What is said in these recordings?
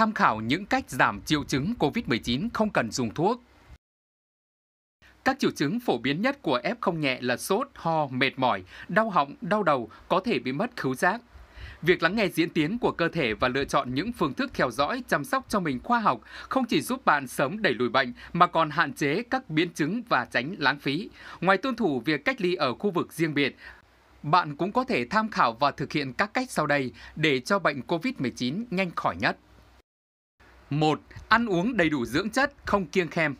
tham khảo những cách giảm triệu chứng COVID-19 không cần dùng thuốc. Các triệu chứng phổ biến nhất của F0 nhẹ là sốt, ho, mệt mỏi, đau họng, đau đầu, có thể bị mất khứu giác. Việc lắng nghe diễn tiến của cơ thể và lựa chọn những phương thức theo dõi, chăm sóc cho mình khoa học không chỉ giúp bạn sớm đẩy lùi bệnh mà còn hạn chế các biến chứng và tránh lãng phí. Ngoài tuân thủ việc cách ly ở khu vực riêng biệt, bạn cũng có thể tham khảo và thực hiện các cách sau đây để cho bệnh COVID-19 nhanh khỏi nhất. 1. Ăn uống đầy đủ dưỡng chất, không kiêng khem.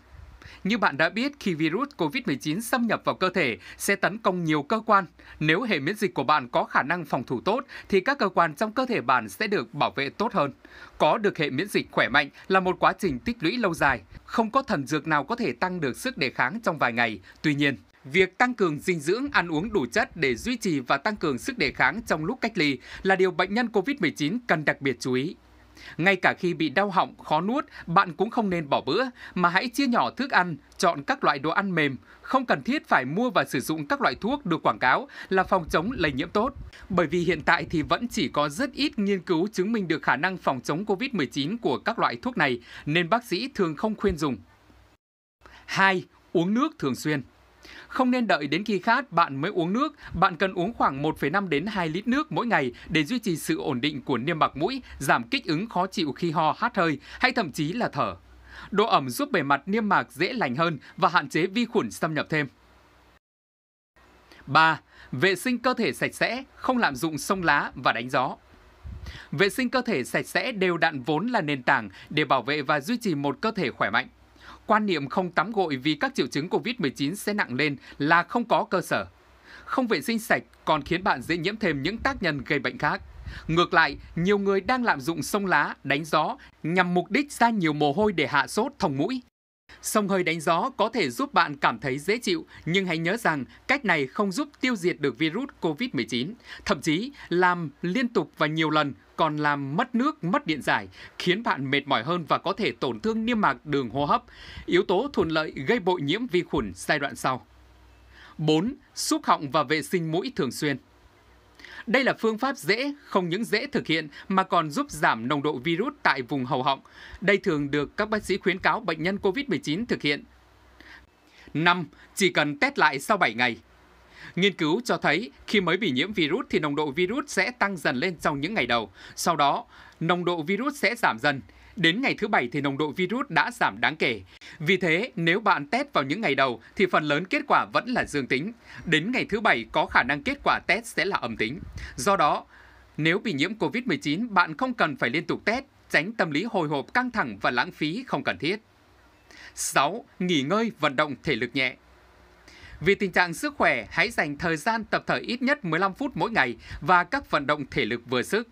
Như bạn đã biết, khi virus COVID-19 xâm nhập vào cơ thể sẽ tấn công nhiều cơ quan. Nếu hệ miễn dịch của bạn có khả năng phòng thủ tốt, thì các cơ quan trong cơ thể bạn sẽ được bảo vệ tốt hơn. Có được hệ miễn dịch khỏe mạnh là một quá trình tích lũy lâu dài. Không có thần dược nào có thể tăng được sức đề kháng trong vài ngày. Tuy nhiên, Việc tăng cường dinh dưỡng, ăn uống đủ chất để duy trì và tăng cường sức đề kháng trong lúc cách ly là điều bệnh nhân COVID-19 cần đặc biệt chú ý. Ngay cả khi bị đau họng, khó nuốt, bạn cũng không nên bỏ bữa, mà hãy chia nhỏ thức ăn, chọn các loại đồ ăn mềm, không cần thiết phải mua và sử dụng các loại thuốc được quảng cáo là phòng chống lây nhiễm tốt. Bởi vì hiện tại thì vẫn chỉ có rất ít nghiên cứu chứng minh được khả năng phòng chống COVID-19 của các loại thuốc này, nên bác sĩ thường không khuyên dùng. 2. Uống nước thường xuyên không nên đợi đến khi khát bạn mới uống nước, bạn cần uống khoảng 1,5 đến 2 lít nước mỗi ngày để duy trì sự ổn định của niêm mạc mũi, giảm kích ứng khó chịu khi ho, hát hơi hay thậm chí là thở. Độ ẩm giúp bề mặt niêm mạc dễ lành hơn và hạn chế vi khuẩn xâm nhập thêm. 3. Vệ sinh cơ thể sạch sẽ, không lạm dụng sông lá và đánh gió. Vệ sinh cơ thể sạch sẽ đều đặn vốn là nền tảng để bảo vệ và duy trì một cơ thể khỏe mạnh quan niệm không tắm gội vì các triệu chứng COVID-19 sẽ nặng lên là không có cơ sở. Không vệ sinh sạch còn khiến bạn dễ nhiễm thêm những tác nhân gây bệnh khác. Ngược lại, nhiều người đang lạm dụng sông lá, đánh gió nhằm mục đích ra nhiều mồ hôi để hạ sốt, thông mũi. Sông hơi đánh gió có thể giúp bạn cảm thấy dễ chịu, nhưng hãy nhớ rằng cách này không giúp tiêu diệt được virus COVID-19. Thậm chí, làm liên tục và nhiều lần còn làm mất nước, mất điện giải, khiến bạn mệt mỏi hơn và có thể tổn thương niêm mạc đường hô hấp, yếu tố thuận lợi gây bội nhiễm vi khuẩn giai đoạn sau. 4. Xúc họng và vệ sinh mũi thường xuyên. Đây là phương pháp dễ, không những dễ thực hiện mà còn giúp giảm nồng độ virus tại vùng hầu họng. Đây thường được các bác sĩ khuyến cáo bệnh nhân COVID-19 thực hiện. 5. Chỉ cần test lại sau 7 ngày. Nghiên cứu cho thấy khi mới bị nhiễm virus thì nồng độ virus sẽ tăng dần lên trong những ngày đầu. Sau đó, nồng độ virus sẽ giảm dần. Đến ngày thứ bảy thì nồng độ virus đã giảm đáng kể. Vì thế, nếu bạn test vào những ngày đầu thì phần lớn kết quả vẫn là dương tính. Đến ngày thứ bảy có khả năng kết quả test sẽ là âm tính. Do đó, nếu bị nhiễm COVID-19, bạn không cần phải liên tục test, tránh tâm lý hồi hộp căng thẳng và lãng phí không cần thiết. 6. Nghỉ ngơi, vận động thể lực nhẹ. Vì tình trạng sức khỏe, hãy dành thời gian tập thở ít nhất 15 phút mỗi ngày và các vận động thể lực vừa sức.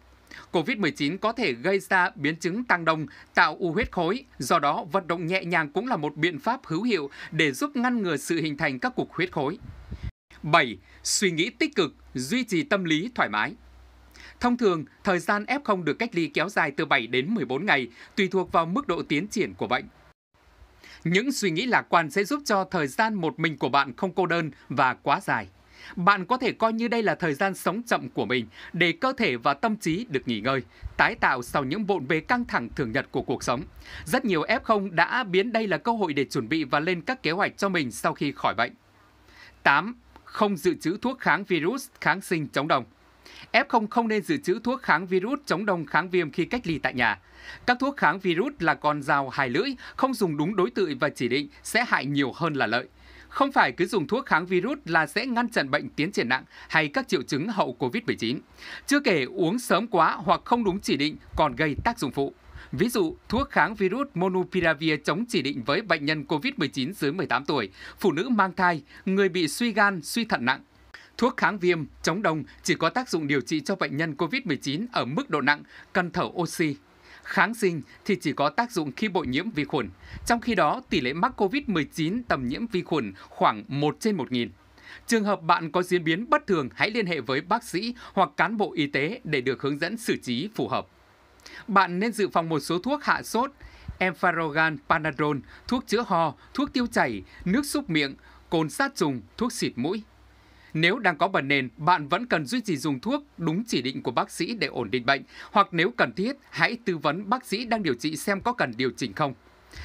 COVID-19 có thể gây ra biến chứng tăng đông, tạo u huyết khối, do đó vận động nhẹ nhàng cũng là một biện pháp hữu hiệu để giúp ngăn ngừa sự hình thành các cục huyết khối. 7. Suy nghĩ tích cực, duy trì tâm lý thoải mái. Thông thường, thời gian F0 được cách ly kéo dài từ 7 đến 14 ngày, tùy thuộc vào mức độ tiến triển của bệnh. Những suy nghĩ lạc quan sẽ giúp cho thời gian một mình của bạn không cô đơn và quá dài. Bạn có thể coi như đây là thời gian sống chậm của mình để cơ thể và tâm trí được nghỉ ngơi, tái tạo sau những bộn bề căng thẳng thường nhật của cuộc sống. Rất nhiều F0 đã biến đây là cơ hội để chuẩn bị và lên các kế hoạch cho mình sau khi khỏi bệnh. 8. Không dự trữ thuốc kháng virus, kháng sinh chống đồng. F0 không nên dự trữ thuốc kháng virus chống đông kháng viêm khi cách ly tại nhà. Các thuốc kháng virus là con dao hai lưỡi, không dùng đúng đối tượng và chỉ định sẽ hại nhiều hơn là lợi. Không phải cứ dùng thuốc kháng virus là sẽ ngăn chặn bệnh tiến triển nặng hay các triệu chứng hậu COVID-19. Chưa kể uống sớm quá hoặc không đúng chỉ định còn gây tác dụng phụ. Ví dụ, thuốc kháng virus Monupiravir chống chỉ định với bệnh nhân COVID-19 dưới 18 tuổi, phụ nữ mang thai, người bị suy gan, suy thận nặng. Thuốc kháng viêm, chống đông chỉ có tác dụng điều trị cho bệnh nhân COVID-19 ở mức độ nặng, cần thở oxy kháng sinh thì chỉ có tác dụng khi bội nhiễm vi khuẩn. Trong khi đó, tỷ lệ mắc COVID-19 tầm nhiễm vi khuẩn khoảng 1 trên 1.000. Trường hợp bạn có diễn biến bất thường, hãy liên hệ với bác sĩ hoặc cán bộ y tế để được hướng dẫn xử trí phù hợp. Bạn nên dự phòng một số thuốc hạ sốt, Enfarogan Panadol, thuốc chữa ho, thuốc tiêu chảy, nước súc miệng, cồn sát trùng, thuốc xịt mũi. Nếu đang có bệnh nền, bạn vẫn cần duy trì dùng thuốc đúng chỉ định của bác sĩ để ổn định bệnh, hoặc nếu cần thiết, hãy tư vấn bác sĩ đang điều trị xem có cần điều chỉnh không.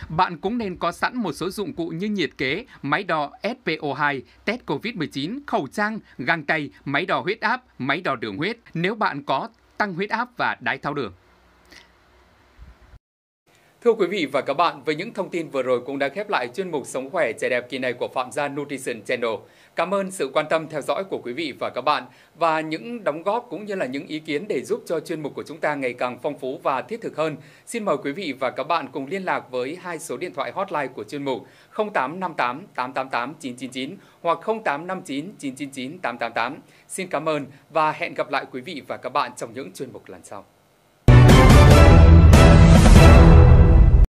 Bạn cũng nên có sẵn một số dụng cụ như nhiệt kế, máy đo SPO2, test COVID-19, khẩu trang, găng tay, máy đo huyết áp, máy đo đường huyết nếu bạn có tăng huyết áp và đái tháo đường. Thưa quý vị và các bạn, với những thông tin vừa rồi cũng đã khép lại chuyên mục Sống khỏe trẻ đẹp kỳ này của Phạm Gia Nutrition Channel. Cảm ơn sự quan tâm theo dõi của quý vị và các bạn và những đóng góp cũng như là những ý kiến để giúp cho chuyên mục của chúng ta ngày càng phong phú và thiết thực hơn. Xin mời quý vị và các bạn cùng liên lạc với hai số điện thoại hotline của chuyên mục 0858 888 999 hoặc 0859 999 888. Xin cảm ơn và hẹn gặp lại quý vị và các bạn trong những chuyên mục lần sau.